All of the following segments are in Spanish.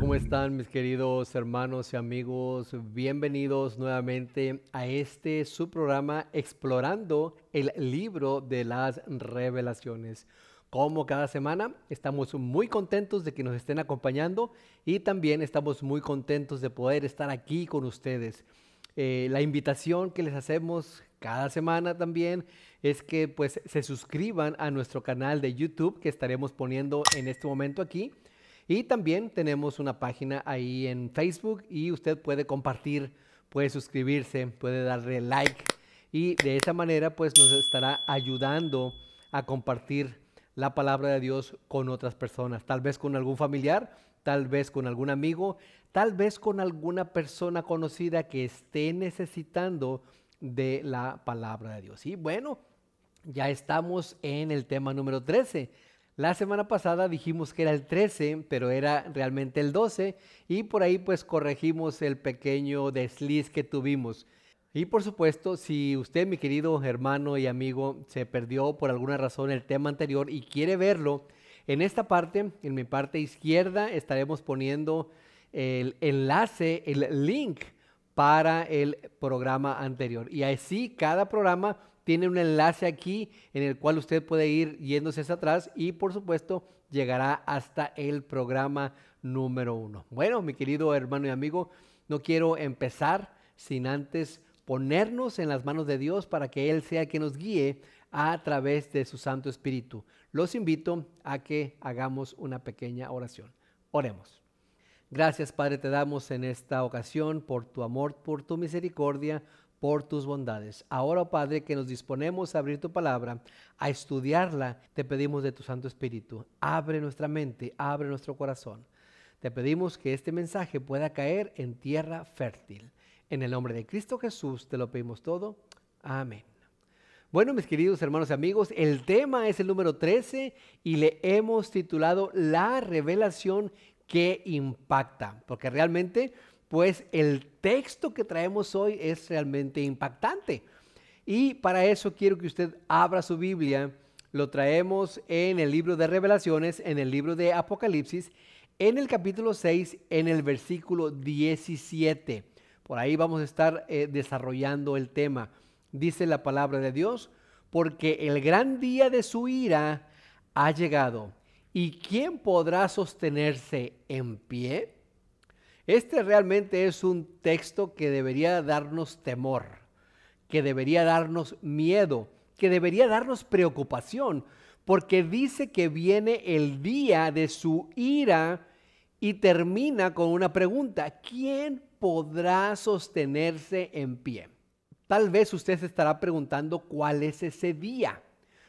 ¿Cómo están mis queridos hermanos y amigos? Bienvenidos nuevamente a este su programa Explorando el libro de las revelaciones. Como cada semana, estamos muy contentos de que nos estén acompañando y también estamos muy contentos de poder estar aquí con ustedes. Eh, la invitación que les hacemos cada semana también es que pues se suscriban a nuestro canal de YouTube que estaremos poniendo en este momento aquí y también tenemos una página ahí en Facebook y usted puede compartir, puede suscribirse, puede darle like y de esa manera pues nos estará ayudando a compartir la palabra de Dios con otras personas, tal vez con algún familiar, tal vez con algún amigo, tal vez con alguna persona conocida que esté necesitando de la palabra de Dios. Y bueno, ya estamos en el tema número 13 la semana pasada dijimos que era el 13, pero era realmente el 12 y por ahí pues corregimos el pequeño desliz que tuvimos. Y por supuesto, si usted, mi querido hermano y amigo, se perdió por alguna razón el tema anterior y quiere verlo, en esta parte, en mi parte izquierda, estaremos poniendo el enlace, el link para el programa anterior. Y así cada programa tiene un enlace aquí en el cual usted puede ir yéndose hacia atrás y por supuesto llegará hasta el programa número uno. Bueno, mi querido hermano y amigo, no quiero empezar sin antes ponernos en las manos de Dios para que Él sea quien nos guíe a través de su Santo Espíritu. Los invito a que hagamos una pequeña oración. Oremos. Gracias Padre, te damos en esta ocasión por tu amor, por tu misericordia, por tus bondades. Ahora, Padre, que nos disponemos a abrir tu palabra, a estudiarla, te pedimos de tu Santo Espíritu. Abre nuestra mente, abre nuestro corazón. Te pedimos que este mensaje pueda caer en tierra fértil. En el nombre de Cristo Jesús te lo pedimos todo. Amén. Bueno, mis queridos hermanos y amigos, el tema es el número 13 y le hemos titulado La revelación que impacta, porque realmente pues el texto que traemos hoy es realmente impactante. Y para eso quiero que usted abra su Biblia. Lo traemos en el libro de Revelaciones, en el libro de Apocalipsis, en el capítulo 6, en el versículo 17. Por ahí vamos a estar eh, desarrollando el tema. Dice la palabra de Dios, porque el gran día de su ira ha llegado. ¿Y quién podrá sostenerse en pie? Este realmente es un texto que debería darnos temor, que debería darnos miedo, que debería darnos preocupación, porque dice que viene el día de su ira y termina con una pregunta, ¿quién podrá sostenerse en pie? Tal vez usted se estará preguntando cuál es ese día.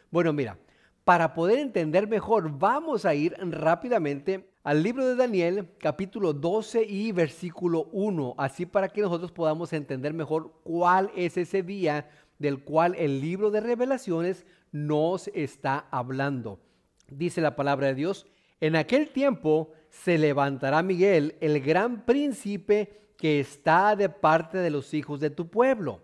Bueno, mira, para poder entender mejor, vamos a ir rápidamente al libro de Daniel, capítulo 12 y versículo 1, así para que nosotros podamos entender mejor cuál es ese día del cual el libro de revelaciones nos está hablando. Dice la palabra de Dios, en aquel tiempo se levantará Miguel, el gran príncipe que está de parte de los hijos de tu pueblo.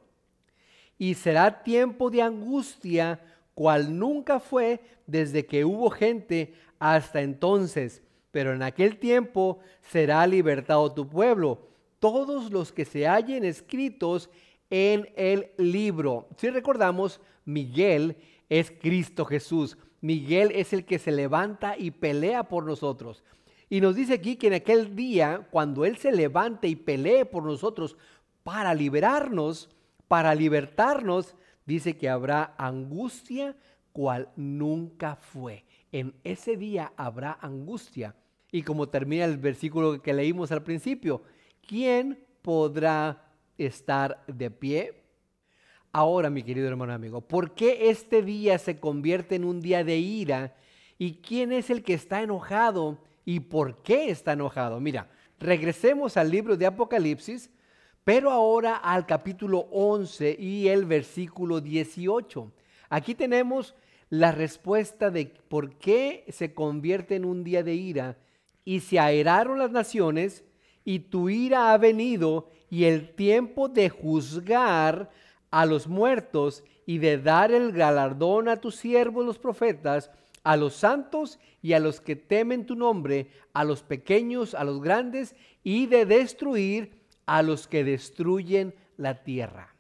Y será tiempo de angustia cual nunca fue desde que hubo gente hasta entonces pero en aquel tiempo será libertado tu pueblo, todos los que se hallen escritos en el libro. Si recordamos, Miguel es Cristo Jesús. Miguel es el que se levanta y pelea por nosotros. Y nos dice aquí que en aquel día, cuando Él se levante y pelee por nosotros para liberarnos, para libertarnos, dice que habrá angustia cual nunca fue. En ese día habrá angustia y como termina el versículo que leímos al principio, ¿quién podrá estar de pie? Ahora, mi querido hermano amigo, ¿por qué este día se convierte en un día de ira? ¿Y quién es el que está enojado? ¿Y por qué está enojado? Mira, regresemos al libro de Apocalipsis, pero ahora al capítulo 11 y el versículo 18. Aquí tenemos la respuesta de por qué se convierte en un día de ira y se airaron las naciones, y tu ira ha venido, y el tiempo de juzgar a los muertos, y de dar el galardón a tus siervos los profetas, a los santos y a los que temen tu nombre, a los pequeños, a los grandes, y de destruir a los que destruyen la tierra.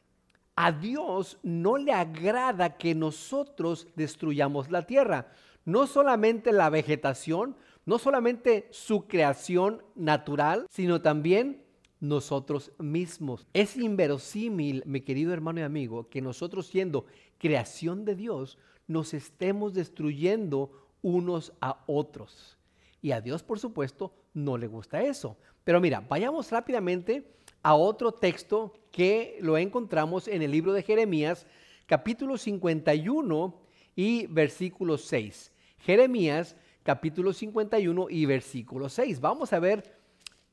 A Dios no le agrada que nosotros destruyamos la tierra, no solamente la vegetación, no solamente su creación natural, sino también nosotros mismos. Es inverosímil, mi querido hermano y amigo, que nosotros siendo creación de Dios, nos estemos destruyendo unos a otros. Y a Dios, por supuesto, no le gusta eso. Pero mira, vayamos rápidamente a otro texto que lo encontramos en el libro de Jeremías, capítulo 51 y versículo 6. Jeremías capítulo 51 y versículo 6. Vamos a ver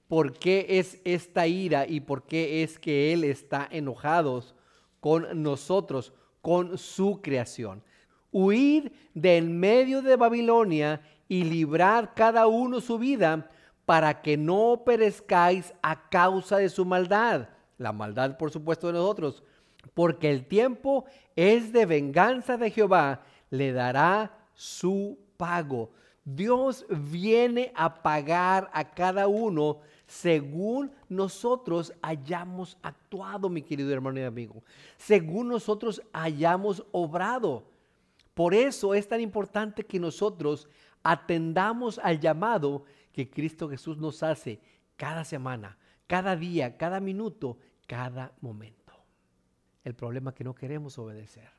por qué es esta ira y por qué es que Él está enojado con nosotros, con su creación. Huir de en medio de Babilonia y librar cada uno su vida para que no perezcáis a causa de su maldad. La maldad, por supuesto, de nosotros. Porque el tiempo es de venganza de Jehová, le dará su pago. Dios viene a pagar a cada uno según nosotros hayamos actuado, mi querido hermano y amigo, según nosotros hayamos obrado. Por eso es tan importante que nosotros atendamos al llamado que Cristo Jesús nos hace cada semana, cada día, cada minuto, cada momento. El problema que no queremos obedecer,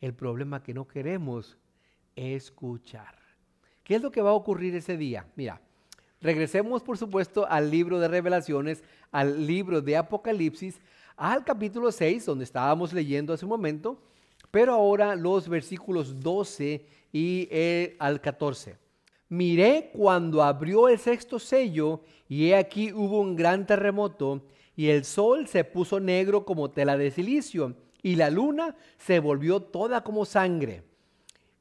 el problema que no queremos escuchar. ¿Qué es lo que va a ocurrir ese día? Mira, regresemos por supuesto al libro de revelaciones, al libro de Apocalipsis, al capítulo 6, donde estábamos leyendo hace un momento, pero ahora los versículos 12 y eh, al 14. Miré cuando abrió el sexto sello y he aquí hubo un gran terremoto y el sol se puso negro como tela de silicio y la luna se volvió toda como sangre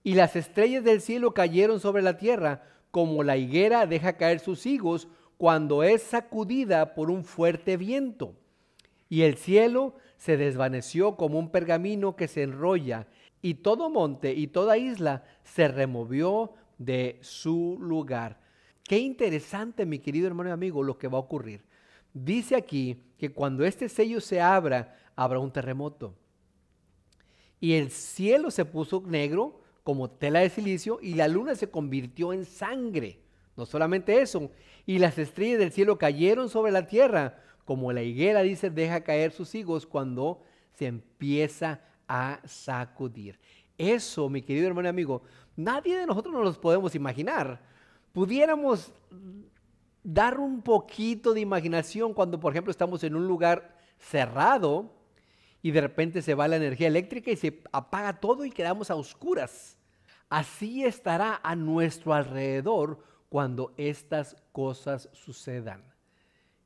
y las estrellas del cielo cayeron sobre la tierra, como la higuera deja caer sus higos cuando es sacudida por un fuerte viento. Y el cielo se desvaneció como un pergamino que se enrolla, y todo monte y toda isla se removió de su lugar. Qué interesante, mi querido hermano y amigo, lo que va a ocurrir. Dice aquí que cuando este sello se abra, habrá un terremoto. Y el cielo se puso negro, como tela de silicio y la luna se convirtió en sangre. No solamente eso, y las estrellas del cielo cayeron sobre la tierra, como la higuera dice, deja caer sus higos cuando se empieza a sacudir. Eso, mi querido hermano y amigo, nadie de nosotros nos lo podemos imaginar. Pudiéramos dar un poquito de imaginación cuando, por ejemplo, estamos en un lugar cerrado y de repente se va la energía eléctrica y se apaga todo y quedamos a oscuras. Así estará a nuestro alrededor cuando estas cosas sucedan.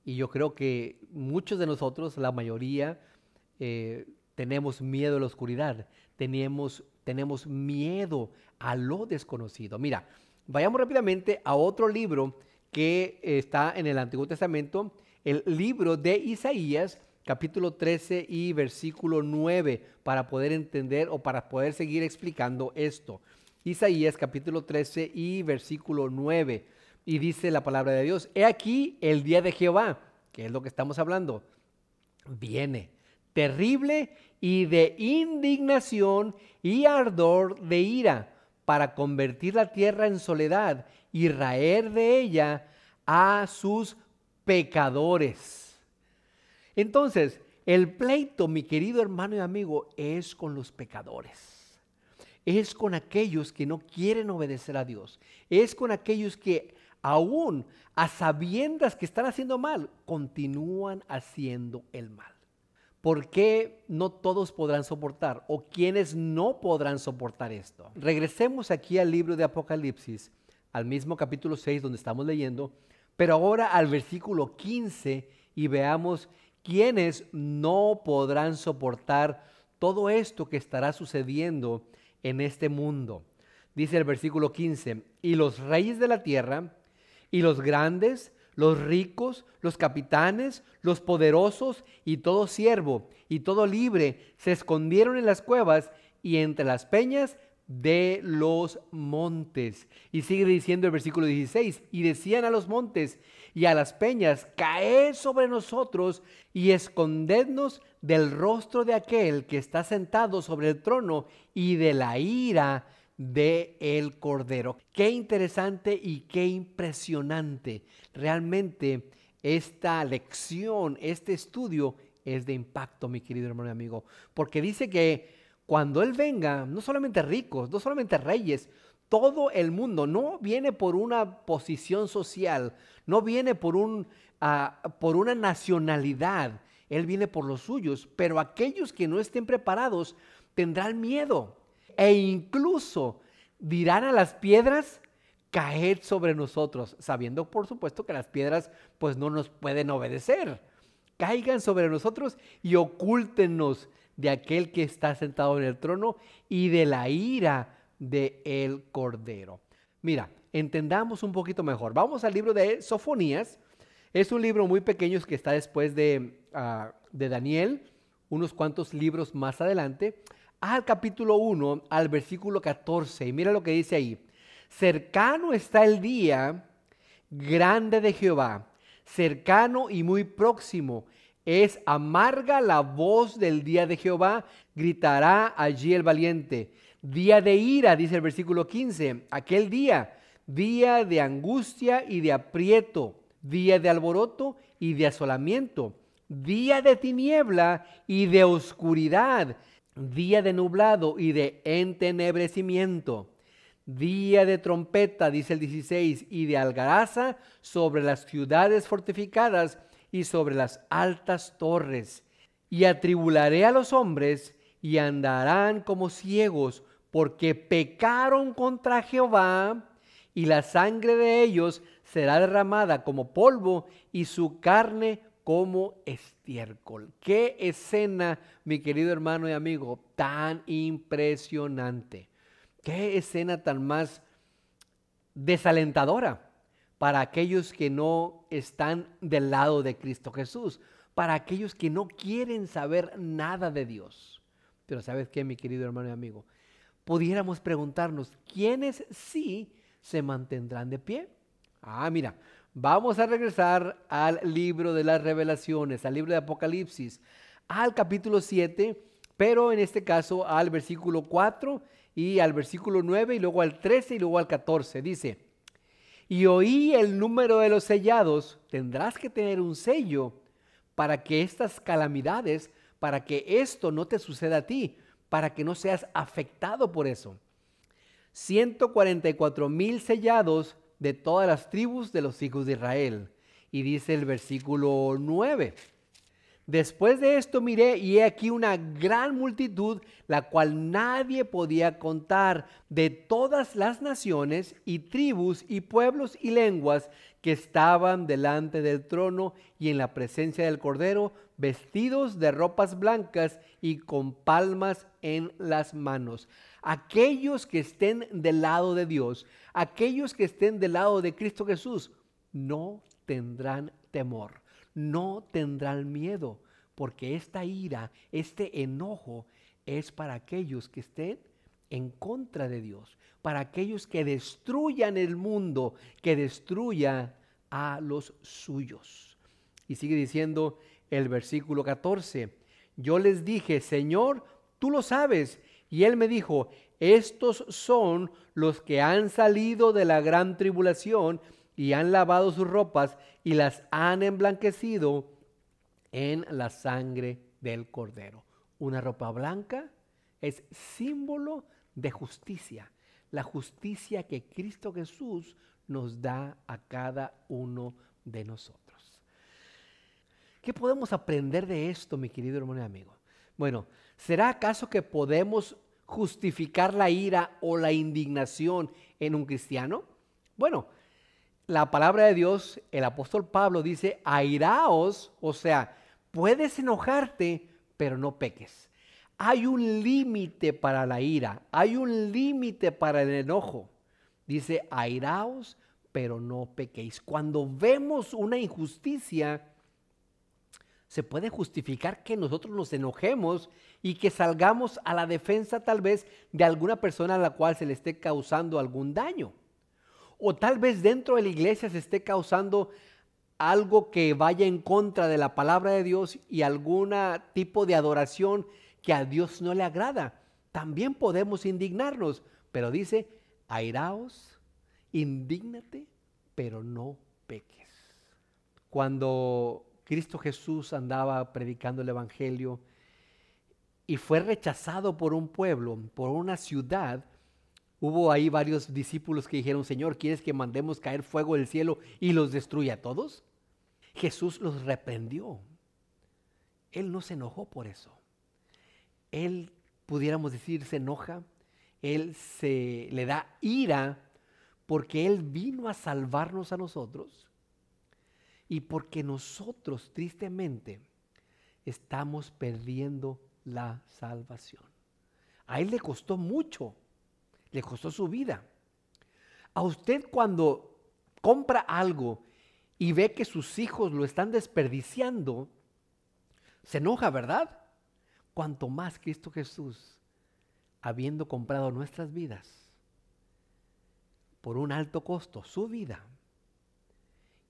Y yo creo que muchos de nosotros, la mayoría, eh, tenemos miedo a la oscuridad, tenemos, tenemos miedo a lo desconocido. Mira, vayamos rápidamente a otro libro que está en el Antiguo Testamento, el libro de Isaías, capítulo 13 y versículo 9 para poder entender o para poder seguir explicando esto. Isaías capítulo 13 y versículo 9. Y dice la palabra de Dios, he aquí el día de Jehová, que es lo que estamos hablando, viene terrible y de indignación y ardor de ira para convertir la tierra en soledad y raer de ella a sus pecadores. Entonces, el pleito, mi querido hermano y amigo, es con los pecadores. Es con aquellos que no quieren obedecer a Dios. Es con aquellos que aún a sabiendas que están haciendo mal, continúan haciendo el mal. ¿Por qué no todos podrán soportar o quienes no podrán soportar esto? Regresemos aquí al libro de Apocalipsis, al mismo capítulo 6 donde estamos leyendo, pero ahora al versículo 15 y veamos quienes no podrán soportar todo esto que estará sucediendo en este mundo. Dice el versículo 15, y los reyes de la tierra, y los grandes, los ricos, los capitanes, los poderosos, y todo siervo, y todo libre, se escondieron en las cuevas y entre las peñas de los montes. Y sigue diciendo el versículo 16, y decían a los montes, y a las peñas, caed sobre nosotros y escondednos del rostro de aquel que está sentado sobre el trono y de la ira de el Cordero. Qué interesante y qué impresionante. Realmente esta lección, este estudio es de impacto, mi querido hermano y amigo, porque dice que cuando Él venga, no solamente ricos, no solamente reyes, todo el mundo. No viene por una posición social, no viene por, un, ah, por una nacionalidad. Él viene por los suyos, pero aquellos que no estén preparados tendrán miedo e incluso dirán a las piedras, caer sobre nosotros, sabiendo por supuesto que las piedras pues no nos pueden obedecer. Caigan sobre nosotros y ocúltenos de aquel que está sentado en el trono y de la ira de el Cordero. Mira, entendamos un poquito mejor. Vamos al libro de Sofonías. Es un libro muy pequeño que está después de, ah, de Daniel, unos cuantos libros más adelante, al capítulo 1, al versículo 14. Y mira lo que dice ahí. Cercano está el día grande de Jehová, cercano y muy próximo. Es amarga la voz del día de Jehová, gritará allí el valiente. Día de ira, dice el versículo 15, aquel día, día de angustia y de aprieto, día de alboroto y de asolamiento, día de tiniebla y de oscuridad, día de nublado y de entenebrecimiento, día de trompeta, dice el 16, y de algaraza sobre las ciudades fortificadas y sobre las altas torres. Y atribularé a los hombres y andarán como ciegos, porque pecaron contra Jehová, y la sangre de ellos será derramada como polvo y su carne como estiércol. Qué escena, mi querido hermano y amigo, tan impresionante. Qué escena tan más desalentadora para aquellos que no están del lado de Cristo Jesús, para aquellos que no quieren saber nada de Dios. Pero sabes qué, mi querido hermano y amigo, pudiéramos preguntarnos, ¿quiénes sí se mantendrán de pie? Ah, mira, vamos a regresar al libro de las revelaciones, al libro de Apocalipsis, al capítulo 7, pero en este caso al versículo 4 y al versículo 9 y luego al 13 y luego al 14. Dice, y oí el número de los sellados, tendrás que tener un sello para que estas calamidades, para que esto no te suceda a ti, para que no seas afectado por eso. 144 mil sellados de todas las tribus de los hijos de Israel. Y dice el versículo 9. Después de esto miré y he aquí una gran multitud, la cual nadie podía contar, de todas las naciones y tribus y pueblos y lenguas que estaban delante del trono y en la presencia del Cordero, vestidos de ropas blancas y con palmas en las manos. Aquellos que estén del lado de Dios, aquellos que estén del lado de Cristo Jesús, no tendrán temor, no tendrán miedo, porque esta ira, este enojo es para aquellos que estén en contra de Dios, para aquellos que destruyan el mundo, que destruya a los suyos. Y sigue diciendo el versículo 14, yo les dije, Señor, tú lo sabes. Y él me dijo, estos son los que han salido de la gran tribulación y han lavado sus ropas y las han emblanquecido en la sangre del cordero. Una ropa blanca es símbolo de justicia, la justicia que Cristo Jesús nos da a cada uno de nosotros. ¿Qué podemos aprender de esto, mi querido hermano y amigo? Bueno, ¿será acaso que podemos justificar la ira o la indignación en un cristiano? Bueno, la palabra de Dios, el apóstol Pablo dice, airaos, o sea, puedes enojarte, pero no peques. Hay un límite para la ira, hay un límite para el enojo. Dice, airaos, pero no pequéis. Cuando vemos una injusticia, se puede justificar que nosotros nos enojemos y que salgamos a la defensa tal vez de alguna persona a la cual se le esté causando algún daño. O tal vez dentro de la iglesia se esté causando algo que vaya en contra de la palabra de Dios y algún tipo de adoración que a Dios no le agrada. También podemos indignarnos, pero dice, airaos, indígnate, pero no peques. Cuando Cristo Jesús andaba predicando el Evangelio y fue rechazado por un pueblo, por una ciudad. Hubo ahí varios discípulos que dijeron, Señor, ¿quieres que mandemos caer fuego del cielo y los destruya a todos? Jesús los reprendió. Él no se enojó por eso. Él, pudiéramos decir, se enoja. Él se le da ira porque Él vino a salvarnos a nosotros y porque nosotros tristemente estamos perdiendo la salvación. A él le costó mucho, le costó su vida. A usted cuando compra algo y ve que sus hijos lo están desperdiciando, se enoja, ¿verdad? Cuanto más Cristo Jesús, habiendo comprado nuestras vidas por un alto costo, su vida,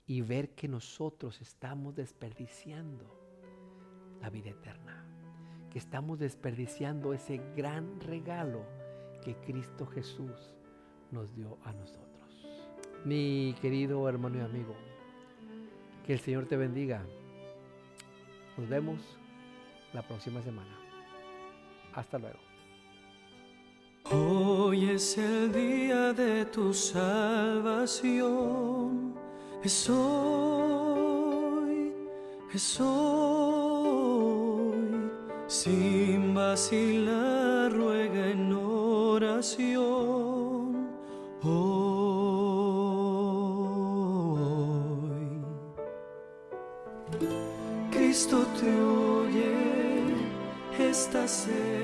y ver que nosotros estamos desperdiciando la vida eterna, que estamos desperdiciando ese gran regalo que Cristo Jesús nos dio a nosotros. Mi querido hermano y amigo, que el Señor te bendiga. Nos vemos la próxima semana. Hasta luego. Hoy es el día de tu salvación es hoy, sin vacilar ruega en oración. Cristo te oye, esta